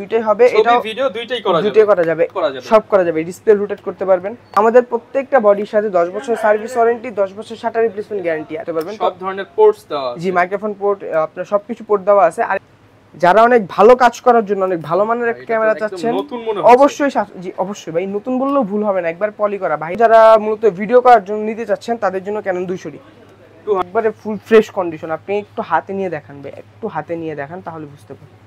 দুইটাই হবে এটাও করা যাবে সব করা যাবে ডিসপ্লে রোটেট করতে পারবেন আমাদের প্রত্যেকটা বডির সাথে 10 বছর সার্ভিস ওয়ারেন্টি 10 বছর শাটার গ্যারান্টি জি মাইক্রোফোন পোর্ট আপনার সবকিছু পোর্ট দেওয়া আছে যারা অনেক ভালো কাজ করার জন্য অনেক ভালো মানের একটা ক্যামেরা চাচ্ছেন অবশ্যই জি অবশ্যই ভাই নতুন বললেও ভুল হবে না একবার পলি করা ভাই যারা মূলত ভিডিও করার জন্য নিতে চাচ্ছেন তাদের জন্য ক্যানন দুইশোটি একবারে ফুল ফ্রেশ কন্ডিশন আপনি একটু হাতে নিয়ে দেখান একটু হাতে নিয়ে দেখান তাহলে বুঝতে পারবেন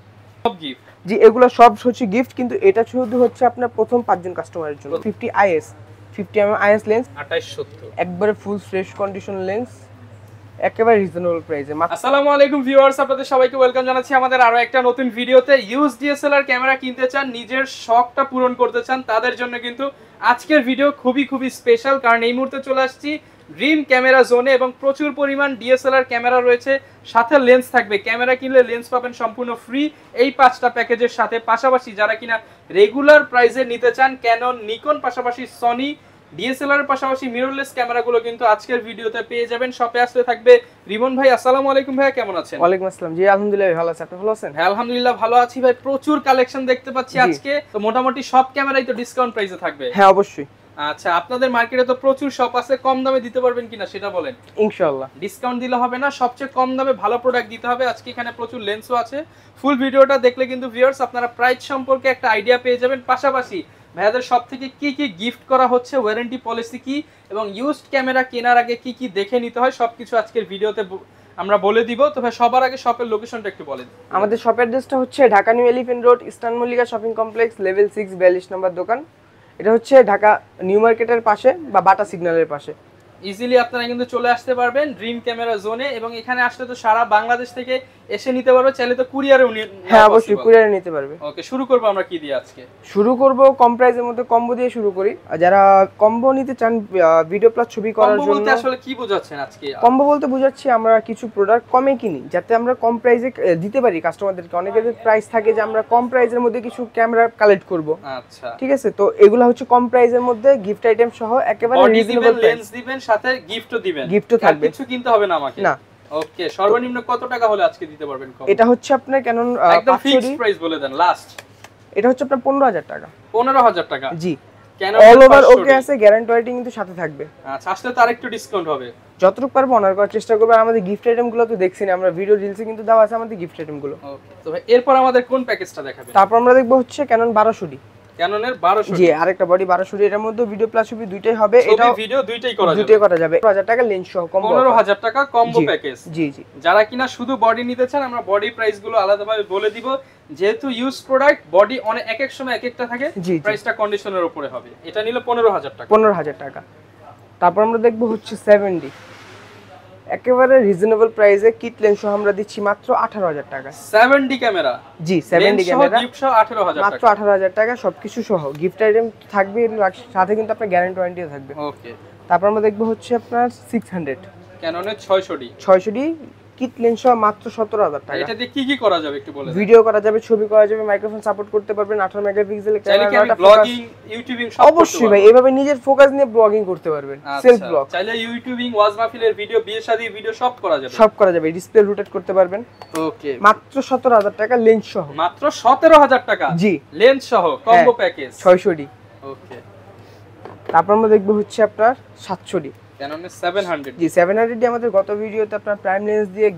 সব গিফট যে এগুলো সব হচ্ছে গিফট কিন্তু এটা শুধু হচ্ছে আপনার প্রথম পাঁচজন কাস্টমারের জন্য fifty IS fifty M IS lens একবারে ফুল ফ্রেশ কন্ডিশন লেন্স একেবারে রিজনেবল প্রাইসে আসসালামু আলাইকুম ভিউয়ার্স আপনাদের সবাইকে ওয়েলকাম জানাচ্ছি আমাদের আরো একটা নতুন ভিডিওতে ইউজ ডিএসএলআর ক্যামেরা কিনতে চান নিজের শখটা পূরণ করতে চান তাদের জন্য কিন্তু আজকের ভিডিও খুবই খুবই স্পেশাল কারণ এই মুহূর্তে চলে আসছি রিম ক্যামেরা জোনে এবং প্রচুর পরিমাণ ডিএসএলআর ক্যামেরা রয়েছে সাথে লেন্স থাকবে ক্যামেরা কিনলে লেন্স পাবেন সম্পূর্ণ ফ্রি এই পাঁচটা প্যাকেজের সাথে পাশাপাশি যারা কিনা রেগুলার প্রাইজে নিতে চান ক্যানন নিকন পাশাপাশি সনি ডিএসএলআর পাশাপাশি মিররলেস ক্যামেরাগুলো কিন্তু আজকের ভিডিওতে পেয়ে যাবেন শপে আসতে থাকবে রিমন ভাই আসসালামু আলাইকুম ভাই কেমন আছেন ওয়ালাইকুম আসসালাম জি আলহামদুলিল্লাহ ভালো আছি আপনি ভালো আছেন হ্যাঁ আলহামদুলিল্লাহ ভালো আছি ভাই প্রচুর কালেকশন দেখতে পাচ্ছি আজকে তো মোটামুটি সব ক্যামেরাই তো ডিসকাউন্ট প্রাইসে থাকবে হ্যাঁ অবশ্যই আচ্ছা আপনাদের মার্কেটে তো প্রচুর শপ আছে কম দামে দিতে পারবেন কিনা সেটা বলেন ইনশাআল্লাহ ডিসকাউন্ট দিলে হবে না সবচেয়ে কম দামে ভালো প্রোডাক্ট দিতে হবে আজকে এখানে প্রচুর লেন্সও আছে ফুল ভিডিওটা দেখলে কিন্তু ভিউয়ার্স আপনারা প্রাইস সম্পর্কে একটা আইডিয়া পেয়ে যাবেন পাশাপাশি ভাইয়াদের সব থেকে কি কি গিফট করা হচ্ছে ওয়ারেন্টি পলিসি কি এবং ইউজড ক্যামেরা কেনার আগে কি কি দেখে নিতে হয় সবকিছু আজকের ভিডিওতে আমরা বলে দিব তো ভাই সবার আগে শপের লোকেশনটা একটু বলেন আমাদের শপের অ্যাড্রেসটা হচ্ছে Dhaka New Elephant Road Eastern Mallika shopping complex level six বিয়াল্লিশ নম্বর দোকান এটা হচ্ছে ঢাকা নিউ মার্কেটের পাশে বা বাটা সিগন্যালের পাশে ইজিলি আপনারা কিন্তু চলে আসতে পারবেন ড্রিম ক্যামেরা জোনে এবং এখানে আসলে তো সারা বাংলাদেশ থেকে এসে নিতে পারবে চাইলে তো কুরিয়ারেও হ্যাঁ অবশ্যই কুরিয়ারে নিতে পারবে ওকে শুরু করব আমরা কি দিয়ে আজকে শুরু করব কম প্রাইজের মধ্যে কম্বো দিয়ে শুরু করি আর যারা কম্বো নিতে চান ভিডিও প্লাস ছবি করার জন্য বলতে আসলে কি বোঝাচ্ছেন আজকে কম্বো বলতে বোঝাচ্ছি আমরা কিছু প্রোডাক্ট কমে কিনি যাতে আমরা কম প্রাইজে দিতে পারি কাস্টমারদেরকে অনেকের প্রাইস থাকে যে আমরা কম প্রাইজের মধ্যে কিছু ক্যামেরা কালেক্ট করব আচ্ছা ঠিক আছে তো এগুলা হচ্ছে কম প্রাইজের মধ্যে গিফট আইটেম সহ একেবারে রিজনেবল লেন্স দিবেন সাথে গিফটও দিবেন গিফটও থাকবে কিছু কিনতে হবে না আমাকে না ওকে সর্বনিম্ন কত টাকা হলে আজকে দিতে পারবেন এটা হচ্ছে আপনার একদম ফিক্সড প্রাইস বলে দেন লাস্ট এটা হচ্ছে আপনার 15000 টাকা 15000 টাকা জি ওকে আছে কিন্তু সাথে থাকবে আচ্ছা হবে পারবো চেষ্টা আমাদের গিফট তো আমরা ভিডিও কিন্তু আছে আমাদের গিফট তো এরপর আমাদের কোন প্যাকেজটা দেখাবে তারপর আমরা দেখবো হচ্ছে ক্যানন বারোশো ডি নিতে চান আমরা বডি প্রাইস গুলো আলাদাভাবে বলে দিব যেহেতু ইউজ প্রোডাক্ট বডি অনেক এক এক সময় এক একটা থাকে প্রাইসটা কন্ডিশনের উপরে হবে এটা নিলে 15000 টাকা 15000 টাকা তারপর আমরা দেখবো হচ্ছে 70 একেবারে রিজনেবল প্রাইসে কিট লেন্স সহ আমরা দিচ্ছি মাত্র 18000 টাকা 70 ক্যামেরা জি 70 ক্যামেরা গিফট সহ 18000 মাত্র 18000 টাকা সবকিছু সহ গিফট আইটেম থাকবে সাথে কিন্তু আপনার গ্যারান্টি ওয়ারেন্টিও থাকবে ওকে তারপর আমরা দেখব হচ্ছে আপনার 600 ক্যাননের 600 ডি কিট লেন্স সহ মাত্র হাজার টাকা এটা দিয়ে কি কি করা যাবে একটু বলে ভিডিও করা যাবে ছবি করা যাবে মাইক্রোফোন সাপোর্ট করতে পারবেন আঠারো মেগাপিক্সেলের ব্লগিং ইউটিউবিং অবশ্যই ভাই এভাবে নিজের ফোকাস নিয়ে ব্লগিং করতে পারবেন সেলফ আচ্ছা, ব্লগ চাইলে ইউটিউবিং ওয়াজ মাহফিলের ভিডিও বিয়ে শাদি ভিডিও সব করা যাবে সব করা যাবে ডিসপ্লে রোটেট করতে পারবেন ওকে মাত্র সতেরো হাজার টাকা লেন্স সহ মাত্র সতেরো হাজার টাকা জি লেন্স সহ কম্বো প্যাকেজ ছয়শো ডি ওকে তারপর আমরা দেখবো হচ্ছে আপনার 700 ডি ক্যানন 700 জি সেভেন ডি আমাদের গত ভিডিওতে আপনার প্রাইম লেন্স দিয়ে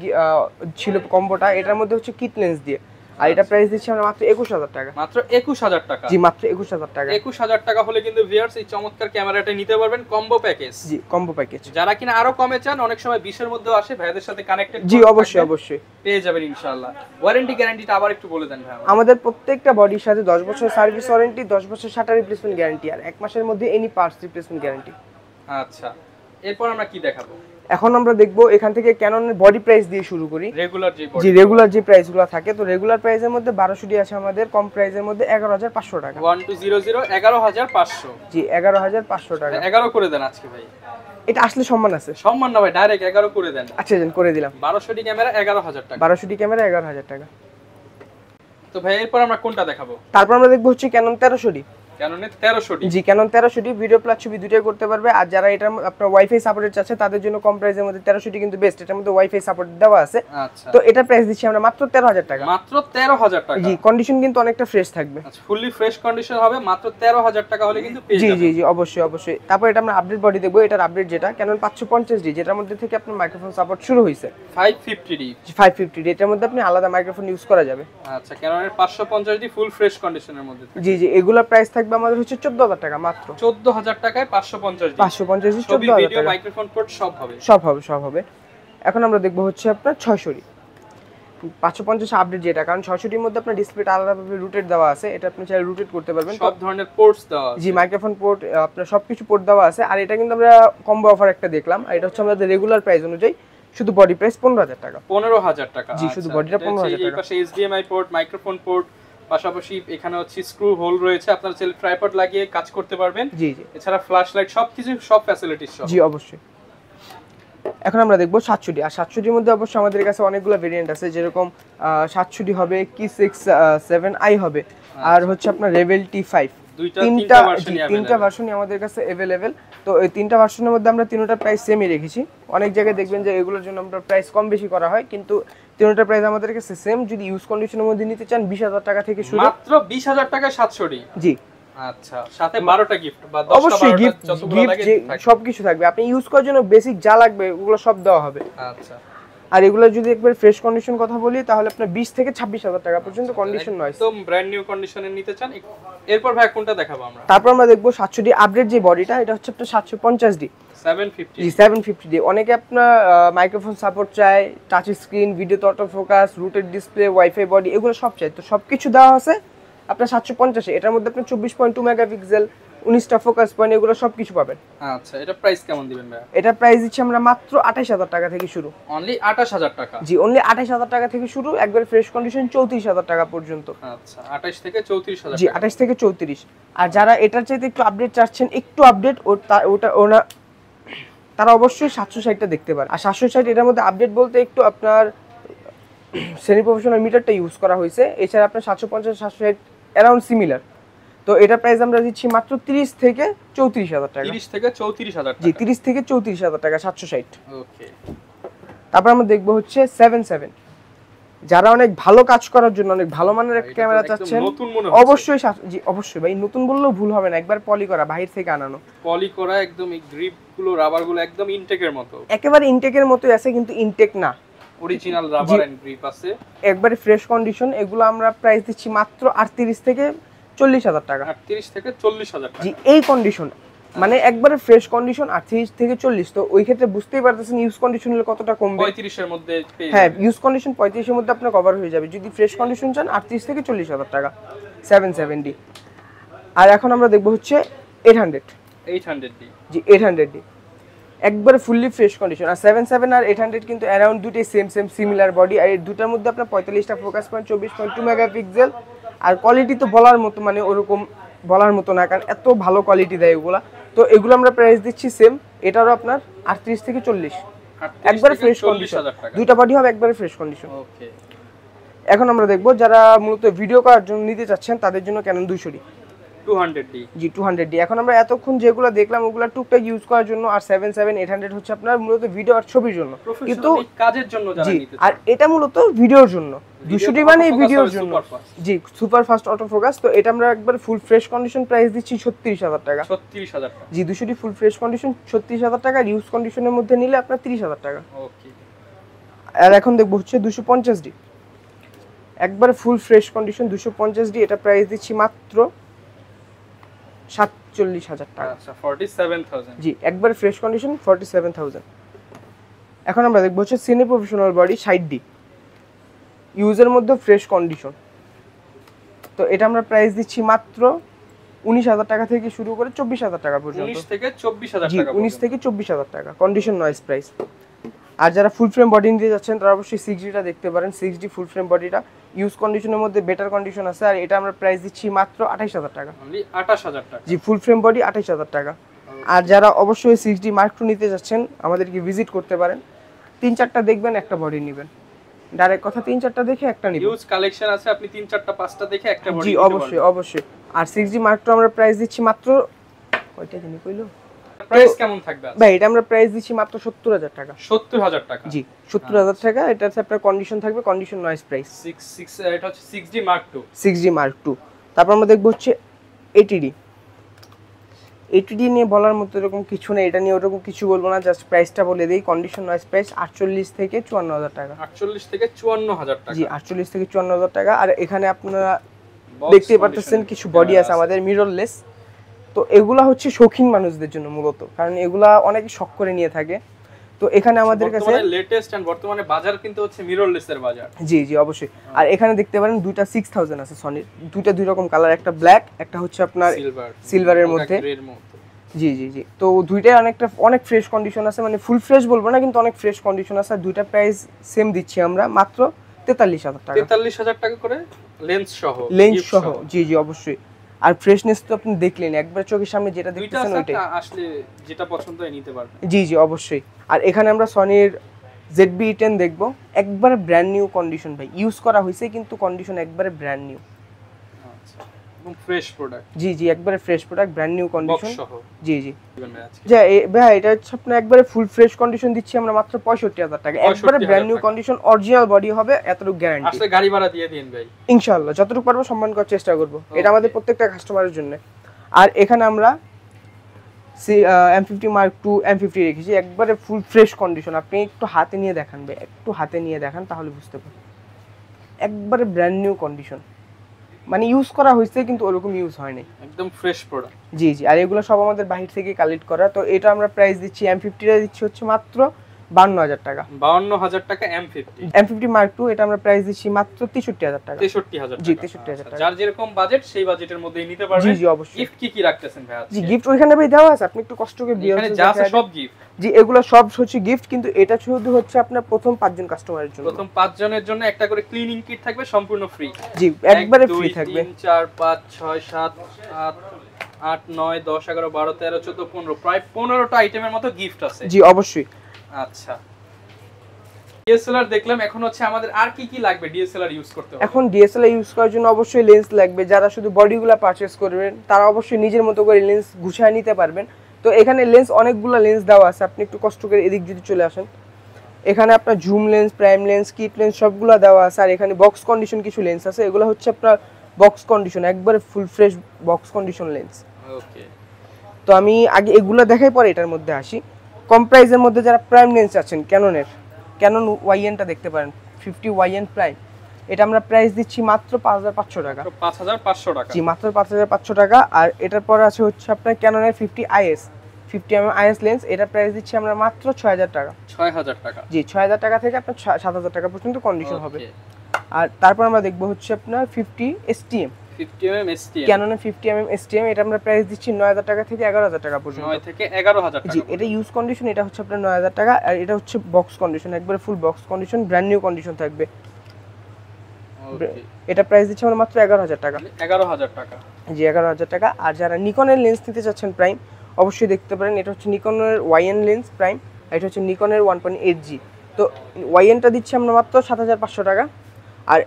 ছিল কম্বোটা হ্যাঁ। এটার মধ্যে হচ্ছে কিট লেন্স দিয়ে আর এটা প্রাইস আচ্ছা। দিচ্ছে আমরা মাত্র একুশ হাজার টাকা মাত্র একুশ হাজার টাকা জি মাত্র একুশ হাজার টাকা একুশ হাজার টাকা হলে কিন্তু ভিউয়ার্স এই চমৎকার ক্যামেরাটা নিতে পারবেন কম্বো প্যাকেজ জি কম্বো প্যাকেজ যারা কিনা আরো কমে চান অনেক সময় 20 এর মধ্যেও আসে ভাইদের সাথে কানেক্টেড জি অবশ্যই অবশ্যই পেয়ে যাবেন ইনশাআল্লাহ ওয়ারেন্টি গ্যারান্টিটা আবার একটু বলে দেন ভাই আমাদের প্রত্যেকটা বডির সাথে 10 বছর সার্ভিস ওয়ারেন্টি 10 বছর শাটার রিপ্লেসমেন্ট গ্যারান্টি আর এক মাসের মধ্যে এনি পার্টস রিপ্লেসমেন্ট গ্যারান্টি আচ্ছা এরপর আমরা কি দেখাবো এখন আমরা দেখব এখান থেকে ক্যাননের বডি প্রাইস দিয়ে শুরু করি রেগুলার যে জি রেগুলার যে প্রাইসগুলো থাকে তো রেগুলার প্রাইসের মধ্যে 1200 আছে আমাদের কম প্রাইসের মধ্যে 11500 টাকা 1200 11500 জি 11500 টাকা 11 আচ্ছা, করে দেন আজকে ভাই এটা আসলে সম্মান আছে সম্মান না ভাই ডাইরেক্ট 11 করে দেন আচ্ছা দেন করে দিলাম 1200 ডি ক্যামেরা 11000 টাকা 1200 ডি ক্যামেরা 11000 টাকা তো ভাই এরপর আমরা কোনটা দেখাবো তারপর আমরা দেখব হচ্ছে ক্যানন 1300 ডি জি ক্যানন ভিডিও ছবি করতে পারবে আর যারা এটা আপনার ওয়াইফাই তাদের জন্য কম প্রাইসের মধ্যে তেরোশোটি কিন্তু বেস্ট এটার মধ্যে ওয়াইফাই আছে আচ্ছা। তো এটা প্রাইস দিচ্ছি আমরা মাত্র তেরো হাজার টাকা মাত্র তেরো হাজার টাকা জি কন্ডিশন কিন্তু অনেকটা ফ্রেশ থাকবে কন্ডিশন আচ্ছা, হবে মাত্র তেরো হাজার টাকা হলে কিন্তু জি জি জি অবশ্যই অবশ্যই তারপর এটা আমরা আপডেট বডি দেখবো এটার আপডেট যেটা ক্যানন পাঁচশো পঞ্চাশ ডি যেটার মধ্যে থেকে আপনার মাইক্রোফোন সাপোর্ট শুরু হয়েছে five fifty D five fifty মধ্যে আপনি আলাদা মাইক্রোফোন ইউজ করা যাবে আচ্ছা পাঁচশো পঞ্চাশ ডি ফুল ফ্রেশ জি জি প্রাইস থাকবে থাকবে আমাদের হচ্ছে চোদ্দ হাজার টাকা মাত্র চোদ্দ টাকায় পাঁচশো পঞ্চাশ পাঁচশো পঞ্চাশ টাকা মাইক্রোফোন পোর্ট সব হবে সব হবে সব হবে এখন আমরা দেখবো হচ্ছে আপনার ছয়শোরি পাঁচশো পঞ্চাশ আপডেট যেটা কারণ ছয়শোটির মধ্যে আপনার ডিসপ্লেটা আলাদাভাবে রুটেড দেওয়া আছে এটা আপনি চাইলে রুটেড করতে পারবেন সব ধরনের পোর্টস দেওয়া জি মাইক্রোফোন পোর্ট আপনার সবকিছু পোর্ট দেওয়া আছে আর এটা কিন্তু আমরা কম্বো অফার একটা দেখলাম আর এটা হচ্ছে আমাদের রেগুলার প্রাইস অনুযায়ী শুধু বডি প্রাইস পনেরো হাজার টাকা পনেরো হাজার টাকা জি শুধু বডিটা আচ্ছা, পনেরো হাজার টাকা এসডিএমআই পোর্ট মাইক্রোফোন পোর্ট পাশাপাশি এখানে হচ্ছে স্ক্রু হোল রয়েছে আপনারা চাইলে ট্রাইপড লাগিয়ে কাজ করতে পারবেন জি জি এছাড়া ফ্ল্যাশ লাইট সবকিছু সব ফ্যাসিলিটিস সব জি অবশ্যই এখন আমরা দেখব সাতষট্টি আর সাতষট্টির মধ্যে অবশ্য আমাদের কাছে অনেকগুলো ভেরিয়েন্ট আছে যেরকম সাতষট্টি হবে কি সিক্স সেভেন আই হবে আচ্ছা। আর হচ্ছে আপনার রেভেল টি ফাইভ তিনটা তিনটা ভার্সনই আমাদের কাছে অ্যাভেলেবেল তো এই তিনটা ভার্সনের মধ্যে আমরা তিনটার প্রাইস সেমই রেখেছি অনেক জায়গায় দেখবেন যে এগুলোর জন্য আমরা প্রাইস কম বেশি করা হয় কিন্তু তিনটা প্রাইস আমাদের কাছে সেম যদি ইউজ কন্ডিশনের মধ্যে নিতে চান বিশ হাজার টাকা থেকে শুরু মাত্র হাজার টাকা 700 জি আচ্ছা সাথে 12টা গিফট বা 10টা অবশ্যই গিফট সবকিছু থাকবে আপনি ইউজ করার জন্য বেসিক যা লাগবে ওগুলো সব দেওয়া হবে আচ্ছা আর এগুলো যদি একবার ফ্রেশ কন্ডিশন কথা বলি তাহলে আপনার 20 থেকে 26000 টাকা আচ্ছা, পর্যন্ত কন্ডিশন নয় একদম ব্র্যান্ড নিউ কন্ডিশনে নিতে চান এরপর ভাই কোনটা দেখাবো আমরা তারপর আমরা দেখব 700 ডি আপডেট যে বডিটা এটা হচ্ছে আপনার 750 ডি 750 ডি অনেকে আপনার মাইক্রোফোন সাপোর্ট চায় touch screen video auto focus rotated display wifi body এগুলো সব চাই তো সবকিছু দেওয়া আছে আপনার 750 এটার মধ্যে আপনার 24.2 মেগাপিক্সেল উনিশটা ফোকাস পয়েন্ট এগুলো সবকিছু পাবেন আচ্ছা এটা প্রাইস কেমন দিবেন ভাই এটা প্রাইস দিচ্ছি আমরা মাত্র আঠাশ হাজার টাকা থেকে শুরু অনলি আঠাশ হাজার টাকা জি অনলি আঠাশ হাজার টাকা থেকে শুরু একবার ফ্রেশ কন্ডিশন চৌত্রিশ হাজার টাকা পর্যন্ত আচ্ছা আঠাশ থেকে চৌত্রিশ হাজার জি আঠাশ থেকে চৌত্রিশ আর যারা এটার চাইতে একটু আপডেট চাচ্ছেন একটু আপডেট ওটা ওনা তারা অবশ্যই সাতশো সাইটটা দেখতে পারে আর সাতশো সাইট এটার মধ্যে আপডেট বলতে একটু আপনার সেমি প্রফেশনাল মিটারটা ইউজ করা হয়েছে এছাড়া আপনার সাতশো পঞ্চাশ সাতশো সাইট অ্যারাউন্ড সিমিলার তো এটা প্রাইস আমরা দিচ্ছি মাত্র 30 থেকে 34000 টাকা 30 থেকে 34000 টাকা জি 30 থেকে 34000 টাকা 760 ওকে তারপর আমরা দেখব হচ্ছে 77 যারা অনেক ভালো কাজ করার জন্য অনেক ভালো মানের একটা ক্যামেরা চাচ্ছেন অবশ্যই জি অবশ্যই ভাই নতুন বললেও ভুল হবে না একবার পলি করা বাহির থেকে আনানো পলি করা একদম এই গ্রিপ গুলো রাবার গুলো একদম ইনটেকের মতো একেবারে ইনটেকের মতোই আছে কিন্তু ইনটেক না অরিজিনাল রাবার এন্ড গ্রিপ আছে একবারে ফ্রেশ কন্ডিশন এগুলো আমরা প্রাইস দিচ্ছি মাত্র 38 থেকে চল্লিশ হাজার টাকা আটত্রিশ থেকে চল্লিশ হাজার জি এই কন্ডিশন মানে একবারে ফ্রেশ কন্ডিশন আটত্রিশ থেকে চল্লিশ তো ওই ক্ষেত্রে বুঝতেই পারতেছেন ইউজ কন্ডিশন হলে কতটা কমবে পঁয়ত্রিশের মধ্যে হ্যাঁ ইউজ কন্ডিশন পঁয়ত্রিশের মধ্যে আপনার কভার হয়ে যাবে যদি ফ্রেশ কন্ডিশন চান আটত্রিশ থেকে চল্লিশ হাজার টাকা সেভেন সেভেন্টি আর এখন আমরা দেখবো হচ্ছে eight hundred eight hundred D জি এইট হান্ড্রেড ডি একবারে ফুললি ফ্রেশ কন্ডিশন আর সেভেন সেভেন আর এইট হান্ড্রেড কিন্তু অ্যারাউন্ড দুটোই সেম সেম সিমিলার বডি আর এই দুটার মধ্যে আপনার পঁয়তাল্লিশটা ফোকাস পয়েন্ট চব্বিশ পয়েন্ট টু মেগা পিক্সেল আর কোয়ালিটি তো বলার মতো মানে ওরকম বলার মতো না কারণ এত ভালো কোয়ালিটি দেয় এগুলো তো এগুলো আমরা প্রাইস দিচ্ছি সেম এটারও আপনার আটত্রিশ থেকে চল্লিশ একবারে ফ্রেশ কন্ডিশন দুইটা বডি হবে একবারে ফ্রেশ কন্ডিশন এখন আমরা দেখবো যারা মূলত ভিডিও করার জন্য নিতে চাচ্ছেন তাদের জন্য কেন দুইশোটি 200D জি 200D এখন আমরা এতক্ষণ যেগুলো দেখলাম ওগুলো টুকটাক ইউজ করার জন্য আর সেভেন সেভেন এইট হান্ড্রেড হচ্ছে আপনার মূলত ভিডিও আর ছবির জন্য কিন্তু কাজের জন্য জি আর এটা মূলত ভিডিওর জন্য 200D মানে ভিডিওর জন্য জি সুপার ফাস্ট অটো ফোকাস তো এটা আমরা একবার ফুল ফ্রেশ কন্ডিশন প্রাইস দিচ্ছি ছত্রিশ হাজার টাকা 36000 হাজার জি 200D ফুল ফ্রেশ কন্ডিশন ছত্রিশ হাজার টাকা ইউজ কন্ডিশনের মধ্যে নিলে আপনার তিরিশ হাজার টাকা ওকে আর এখন দেখবো হচ্ছে দুশো পঞ্চাশ ডি একবার ফুল ফ্রেশ কন্ডিশন দুশো পঞ্চাশ ডি এটা প্রাইস দিচ্ছি মাত্র সাতচল্লিশ হাজার টাকা আচ্ছা, জি একবার fresh condition forty seven thousand এখন আমরা দেখবো হচ্ছে সিনে প্রফেশনাল বডি সাইড ডি ইউজের মধ্যে ফ্রেশ কন্ডিশন তো এটা আমরা প্রাইস দিচ্ছি মাত্র উনিশ হাজার টাকা থেকে শুরু করে চব্বিশ হাজার টাকা পর্যন্ত উনিশ থেকে চব্বিশ হাজার টাকা উনিশ থেকে চব্বিশ হাজার টাকা কন্ডিশন নয়েস প্রাইস আর যারা ফুল ফ্রেম বডি নিতে যাচ্ছেন তারা অবশ্যই সিক্স জিটা দেখতে পারেন সিক্স ডি ফুল ফ্রেম বডিটা ইউজ কন্ডিশনের মধ্যে বেটার কন্ডিশন আছে আর এটা আমরা প্রাইস দিচ্ছি মাত্র আঠাশ হাজার টাকা আঠাশ হাজার টাকা জি ফুল ফ্রেম বডি আঠাশ হাজার টাকা আর যারা অবশ্যই সিক্স ডি মার্ক টু নিতে যাচ্ছেন আমাদেরকে ভিজিট করতে পারেন তিন চারটা দেখবেন একটা বডি নেবেন ডাইরেক্ট কথা তিন চারটা দেখে একটা নিবেন ইউজ কালেকশন আছে আপনি তিন চারটা পাঁচটা দেখে একটা বডি জি অবশ্যই অবশ্যই আর সিক্স ডি মার্ক টু আমরা প্রাইস দিচ্ছি মাত্র কয়টা জিনিস কইলো প্রাইস কেমন থাকবে ভাই এটা আমরা প্রাইস দিচ্ছি মাত্র 70000 টাকা 70000 টাকা জি 70000 টাকা এটা হচ্ছে আপনার কন্ডিশন থাকবে কন্ডিশন প্রাইস uh, এটা হচ্ছে 2 2 তারপর আমরা দেখব হচ্ছে নিয়ে বলার মতো এরকম কিছু নেই এটা নিয়ে ওরকম কিছু বলবো না জাস্ট প্রাইসটা বলে দেই কন্ডিশন নয়েজ প্রাইস 48 থেকে 54000 টাকা 48 থেকে 54000 টাকা জি 48 থেকে 54000 টাকা আর এখানে আপনারা দেখতে পাচ্ছেন কিছু বডি আছে আমাদের মিররলেস তো এগুলা হচ্ছে শৌখিন মানুষদের জন্য মূলত কারণ এগুলা অনেক শখ করে নিয়ে থাকে তো এখানে আচ্ছা, আমাদের কাছে লেটেস্ট এন্ড বর্তমানে বাজার কিন্তু হচ্ছে মিররলেস এর বাজার জি জি অবশ্যই আর এখানে দেখতে পারেন দুইটা 6000 আছে সনির দুইটা দুই রকম কালার একটা ব্ল্যাক একটা হচ্ছে আপনার সিলভার সিলভারের মধ্যে জি জি জি তো দুইটাই অনেকটা অনেক ফ্রেশ কন্ডিশন আছে মানে ফুল ফ্রেশ বলবো না কিন্তু অনেক ফ্রেশ কন্ডিশন আছে দুইটা প্রাইস সেম দিচ্ছি আমরা মাত্র তেতাল্লিশ হাজার টাকা তেতাল্লিশ হাজার টাকা করে লেন্স সহ লেন্স সহ জি জি অবশ্যই আর ফ্রেশনেস তো আপনি দেখলেন একবার চোখের সামনে যেটা দেখতেছেন ওইটা আসলে যেটা পছন্দ হয় নিতে পারবেন জি জি অবশ্যই আর এখানে আমরা সনির জেড বি টেন দেখবো একবার ব্র্যান্ড নিউ কন্ডিশন ভাই ইউজ করা হয়েছে কিন্তু কন্ডিশন একবারে ব্র্যান্ড নিউ একবারে fresh product brand new condition জি জি এটা হচ্ছে আপনার একবারে ফুল ফ্রেশ কন্ডিশন দিচ্ছি আমরা মাত্র টাকা একবারে ব্র্যান্ড নিউ কন্ডিশন বডি হবে এতটুকু যতটুকু পারবো সম্মান করার চেষ্টা এটা আমাদের প্রত্যেকটা কাস্টমারের জন্য আর এখানে আমরা C M fifty mark two M fifty রেখেছি একবারে ফুল ফ্রেশ কন্ডিশন আপনি একটু হাতে নিয়ে দেখান একটু হাতে নিয়ে দেখান তাহলে বুঝতে পারবেন একবারে ব্র্যান্ড নিউ কন্ডিশন মানে ইউজ করা হয়েছে কিন্তু ওরকম ইউজ হয়নি একদম ফ্রেশ প্রোডাক্ট জি জি আর এগুলো সব আমাদের বাহির থেকে কালেক্ট করা তো এটা আমরা প্রাইস দিচ্ছি এম ফিফটিটা দিচ্ছি হচ্ছে মাত্র বাউন্ন হাজার টাকা বাউন্ন হাজার টাকা M fifty M fifty mark two এটা আমরা প্রাইস দিচ্ছি মাত্র তেষট্টি হাজার টাকা তেষট্টি হাজার জি তেষট্টি হাজার আচ্ছা, টাকা যার যেরকম বাজেট সেই বাজেটের মধ্যেই নিতে পারবেন জি অবশ্যই গিফট কি কি রাখতেছেন ভাই জি গিফট ওইখানে ভাই দেওয়া আছে আপনি একটু কষ্ট করে দিয়ে এখানে যা আছে সব গিফট জি এগুলো সব হচ্ছে গিফট কিন্তু এটা শুধু হচ্ছে আপনার প্রথম পাঁচজন কাস্টমারের জন্য প্রথম পাঁচজনের জন্য একটা করে ক্লিনিং কিট থাকবে সম্পূর্ণ ফ্রি জি একবারে ফ্রি থাকবে 3 4 5 6 7 8 আট নয় দশ এগারো বারো তেরো চোদ্দ পনেরো প্রায় পনেরোটা আইটেমের মতো গিফট আছে জি অবশ্যই আচ্ছা ডিএসএলআর দেখলাম এখন হচ্ছে আমাদের আর কি কি লাগবে ডিএসএলআর ইউজ করতে হবে এখন ডিএসএলআর ইউজ করার জন্য অবশ্যই লেন্স লাগবে যারা শুধু বডিগুলো পারচেজ করবেন তারা অবশ্যই নিজের মতো করে লেন্স গুছিয়ে নিতে পারবেন তো এখানে লেন্স অনেকগুলো লেন্স দেওয়া আছে আপনি একটু কষ্ট করে এদিক যদি চলে আসেন এখানে আপনার zoom lens prime lens kit lens সবগুলো দেওয়া আছে আর এখানে বক্স কন্ডিশন কিছু লেন্স আছে এগুলো হচ্ছে আপনার বক্স কন্ডিশন একবারে full fresh box condition lens okay তো আমি আগে এগুলো দেখাই পরে এটার মধ্যে আসি কম প্রাইসের মধ্যে যারা প্রাইম লেন্স আছেন ক্যাননের ক্যানন ওয়াইএনটা দেখতে পারেন ফিফটি ওয়াইএন প্রাইম এটা আমরা প্রাইস দিচ্ছি মাত্র পাঁচ হাজার পাঁচশো টাকা পাঁচ হাজার পাঁচশো টাকা জি মাত্র পাঁচ হাজার পাঁচশো টাকা আর এটার পরে আছে হচ্ছে আপনার ক্যাননের fifty IS fifty M IS lens এটা প্রাইস দিচ্ছি আমরা মাত্র ছয় হাজার টাকা ছয় হাজার টাকা জি ছয় হাজার টাকা থেকে আপনার সাত হাজার টাকা পর্যন্ত কন্ডিশন হবে আর তারপর আমরা দেখবো হচ্ছে আপনার ফিফটি এসটিএম ক্যাননের ফিফটি এম এম এটা আমরা প্রাইস দিচ্ছি নয় হাজার টাকা থেকে এগারো হাজার টাকা পর্যন্ত থেকে এগারো হাজার এটা ইউজ কন্ডিশন এটা হচ্ছে আপনার নয় হাজার টাকা আর এটা হচ্ছে বক্স কন্ডিশন একবারে full box condition brand condition থাকবে এটা প্রাইস দিচ্ছে আমরা মাত্র এগারো হাজার টাকা এগারো হাজার টাকা জি এগারো হাজার টাকা আর যারা নিকনের লেন্স নিতে চাচ্ছেন প্রাইম অবশ্যই দেখতে পারেন এটা হচ্ছে নিকনের ওয়াইএন লেন্স প্রাইম এটা হচ্ছে নিকনের ওয়ান পয়েন্ট এইট জি তো ওয়াইএনটা দিচ্ছে আমরা মাত্র সাত হাজার পাঁচশো টাকা আর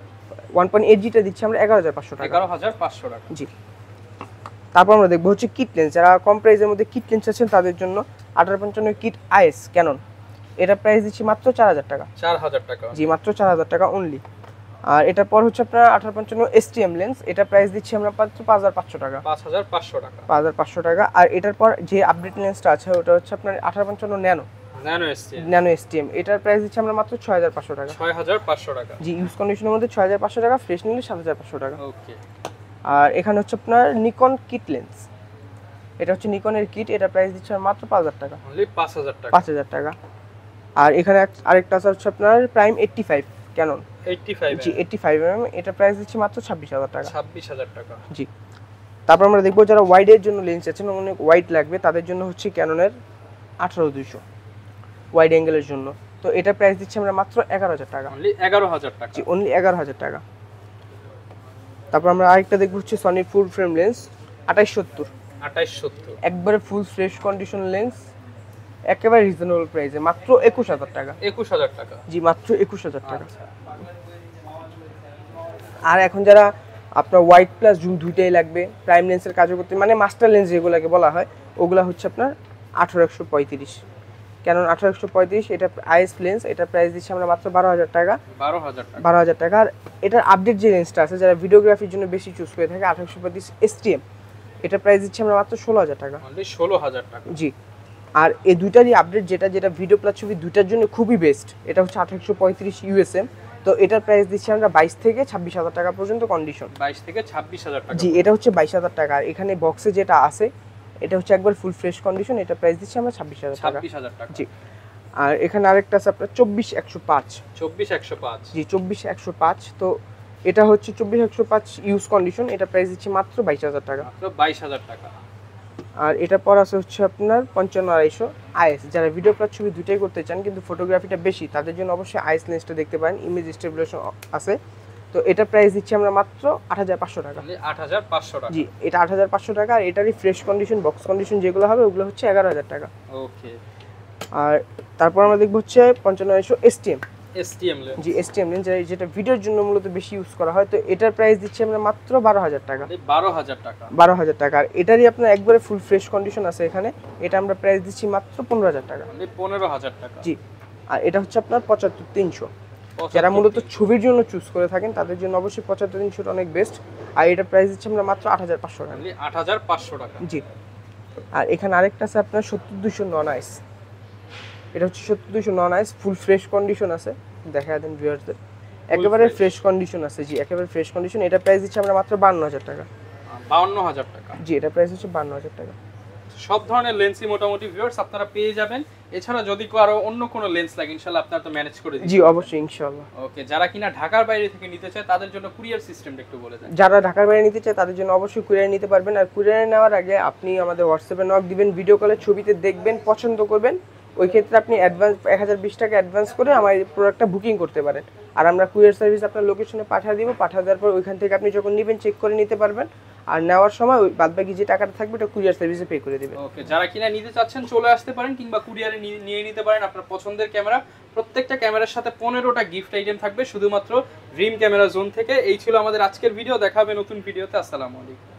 ওয়ান পয়েন্ট এইট জিটা দিচ্ছি আমরা এগারো হাজার পাঁচশো টাকা এগারো পাঁচশো টাকা জি তারপর আমরা দেখবো হচ্ছে কিট লেন্স যারা কম প্রাইসের মধ্যে কিট লেন্স আছেন তাদের জন্য আঠারো পঞ্চান্ন কিট আইএস ক্যানন এটা প্রাইস দিচ্ছি মাত্র চার হাজার টাকা চার হাজার টাকা জি মাত্র চার হাজার টাকা অনলি আর এটার পর হচ্ছে আপনার আঠারো পঞ্চান্ন এসটিএম লেন্স এটা প্রাইস দিচ্ছি আমরা মাত্র পাঁচ হাজার পাঁচশো টাকা পাঁচ হাজার পাঁচশো টাকা পাঁচ হাজার পাঁচশো টাকা আর এটার পর যে আপডেট লেন্সটা আছে ওটা হচ্ছে আপনার আঠারো পঞ্চান্ন ন্যানো ন্যানো এসটিএম এটার প্রাইস দিচ্ছি আমরা মাত্র ছয় হাজার পাঁচশো টাকা ছয় হাজার পাঁচশো টাকা জি ইউজ কন্ডিশনের মধ্যে ছয় হাজার পাঁচশো টাকা ফ্রেশ নিলে সাত হাজার পাঁচশো টাকা ওকে আর এখানে হচ্ছে আপনার নিকন কিট লেন্স এটা হচ্ছে নিকনের কিট এটা প্রাইস দিচ্ছে মাত্র পাঁচ হাজার টাকা পাঁচ হাজার টাকা পাঁচ হাজার টাকা আর এখানে আরেকটা আছে হচ্ছে আপনার prime eighty five Canon eighty five জি এইট্টি ফাইভ এম এটা প্রাইস দিচ্ছি মাত্র ছাব্বিশ হাজার টাকা ছাব্বিশ হাজার টাকা জি তারপর আমরা দেখবো যারা ওয়াইডের জন্য লেন্স আছেন অনেক ওয়াইড লাগবে তাদের জন্য হচ্ছে ক্যাননের আঠারো দুইশো ওয়াইড অ্যাঙ্গেলের জন্য তো এটা প্রাইস দিচ্ছি আমরা মাত্র এগারো হাজার টাকা অনলি এগারো হাজার টাকা জি অনলি এগারো হাজার টাকা তারপর আমরা আরেকটা দেখবো হচ্ছে সনি ফুল ফ্রেম লেন্স আঠাইশ সত্তর আঠাইশ সত্তর একবারে ফুল ফ্রেশ কন্ডিশন লেন্স একেবারে রিজনেবল প্রাইসে মাত্র একুশ হাজার টাকা একুশ হাজার টাকা জি মাত্র একুশ হাজার টাকা আচ্ছা। আর এখন যারা আপনার হোয়াইট প্লাস জুম দুইটাই লাগবে প্রাইম লেন্সের কাজও করতে মানে মাস্টার লেন্স যেগুলোকে বলা হয় ওগুলা হচ্ছে আপনার আঠারো একশো পঁয়ত্রিশ কেন আঠারোশো পঁয়ত্রিশ এটা আইএস লেন্স এটা প্রাইস দিচ্ছে আমরা মাত্র বারো হাজার টাকা বারো হাজার বারো হাজার টাকা আর এটার আপডেট যে লেন্সটা আছে যারা ভিডিওগ্রাফির জন্য বেশি চুজ করে থাকে আঠারোশো পঁয়ত্রিশ এসটিএম এটা প্রাইস দিচ্ছে আমরা মাত্র ষোলো হাজার টাকা ষোলো হাজার টাকা জি আর এই দুইটারই আপডেট যেটা যেটা ভিডিও প্লাস ছবি দুইটার জন্য খুবই বেস্ট এটা হচ্ছে আঠারোশো পঁয়ত্রিশ ইউএসএম তো এটার প্রাইস দিচ্ছি আমরা বাইশ থেকে ছাব্বিশ হাজার টাকা পর্যন্ত কন্ডিশন বাইশ থেকে ছাব্বিশ হাজার টাকা জি এটা হচ্ছে বাইশ হাজার টাকা আর এখানে বক্সে যেটা আছে এটা হচ্ছে একবার ফুল ফ্রেশ কন্ডিশন এটা প্রাইস দিচ্ছি আমরা ছাব্বিশ হাজার টাকা জি আর এখানে আরেকটা আছে আপনার চব্বিশ একশো পাঁচ চব্বিশ একশো পাঁচ জি চব্বিশ একশো পাঁচ তো এটা হচ্ছে চব্বিশ একশো পাঁচ ইউজ কন্ডিশন এটা প্রাইস দিচ্ছি মাত্র বাইশ হাজার টাকা বাইশ হাজার টাকা আর এটা পর আছে হচ্ছে আপনার পঞ্চান্ন আড়াইশো আইএস যারা ভিডিও প্লাস ছবি দুটাই করতে চান কিন্তু ফটোগ্রাফিটা বেশি তাদের জন্য অবশ্যই আইএস লেন্সটা দেখতে পারেন ইমেজ স্টেবিলাইজেশন আছে তো এটা প্রাইস দিচ্ছি আমরা মাত্র আট হাজার পাঁচশো টাকা আট হাজার পাঁচশো টাকা জি এটা আট হাজার পাঁচশো টাকা আর এটারই ফ্রেশ কন্ডিশন বক্স কন্ডিশন যেগুলো হবে ওগুলো হচ্ছে এগারো হাজার টাকা ওকে আর তারপর আমরা দেখবো হচ্ছে পঞ্চান্ন আড়াইশো এসটিএম এসটিএম লেন্স জি এসটিএম লেন্স যেটা ভিডিওর জন্য মূলত বেশি ইউজ করা হয় তো এটার প্রাইস দিচ্ছি আমরা মাত্র বারো হাজার টাকা বারো হাজার টাকা বারো হাজার টাকা আর এটারই আপনার একবারে ফুল ফ্রেশ কন্ডিশন আছে এখানে এটা আমরা প্রাইস দিচ্ছি মাত্র পনেরো হাজার টাকা পনেরো হাজার টাকা জি আর এটা হচ্ছে আপনার পঁচাত্তর তিনশো যারা মূলত ছবির জন্য চুজ করে থাকেন তাদের জন্য অবশ্যই পঁচাত্তর ইঞ্চুর অনেক বেস্ট আর এটা প্রাইস দিচ্ছে আমরা মাত্র আট হাজার পাঁচশো টাকা আট হাজার পাঁচশো টাকা জি আর এখানে আরেকটা আছে আপনার সত্তর দুশো নন আইস এটা হচ্ছে সত্তর দুশো নন আইস ফুল ফ্রেশ কন্ডিশন আছে দেখা দেন ভিউয়ারদের একেবারে ফ্রেশ কন্ডিশন আছে জি একেবারে ফ্রেশ কন্ডিশন এটা প্রাইস দিচ্ছে আমরা মাত্র বান্ন হাজার টাকা বান্ন হাজার টাকা জি এটা প্রাইস হচ্ছে বান্ন হাজার টাকা সব ধরনের লেন্সই মোটামুটি ভিউয়ার্স আপনারা পেয়ে যাবেন এছাড়া যদি আরো অন্য কোনো লেন্স লাগে ইনশাআল্লাহ আপনারা তো ম্যানেজ করে দিবেন জি অবশ্যই ইনশাআল্লাহ ওকে যারা কিনা ঢাকার বাইরে থেকে নিতে চায় তাদের জন্য কুরিয়ার সিস্টেমটা একটু বলে দেন যারা ঢাকার বাইরে নিতে চায় তাদের জন্য অবশ্যই কুরিয়ার নিতে পারবেন আর কুরিয়ার নেওয়ার আগে আপনি আমাদের হোয়াটসঅ্যাপে নক দিবেন ভিডিও কলে ছবিতে দেখবেন পছন্দ করবেন ওই ক্ষেত্রে আপনি অ্যাডভান্স এক হাজার বিশ টাকা অ্যাডভান্স করে আমার এই প্রোডাক্টটা বুকিং করতে পারেন আর আমরা কুরিয়ার সার্ভিস আপনার লোকেশনে পাঠিয়ে দিব পাঠিয়ে দেওয়ার পর ওইখান থেকে আপনি যখন নেবেন চেক করে নিতে পারবেন আর নেওয়ার সময় ওই বাদবাকি যে টাকাটা থাকবে ওটা কুরিয়ার সার্ভিসে পে করে দেবেন ওকে যারা কিনা নিতে চাচ্ছেন চলে আসতে পারেন কিংবা কুরিয়ারে নিয়ে নিতে পারেন আপনার পছন্দের ক্যামেরা প্রত্যেকটা ক্যামেরার সাথে পনেরোটা গিফট আইটেম থাকবে শুধুমাত্র ড্রিম ক্যামেরা জোন থেকে এই ছিল আমাদের আজকের ভিডিও দেখা হবে নতুন ভিডিওতে আসসালামু আলাইকুম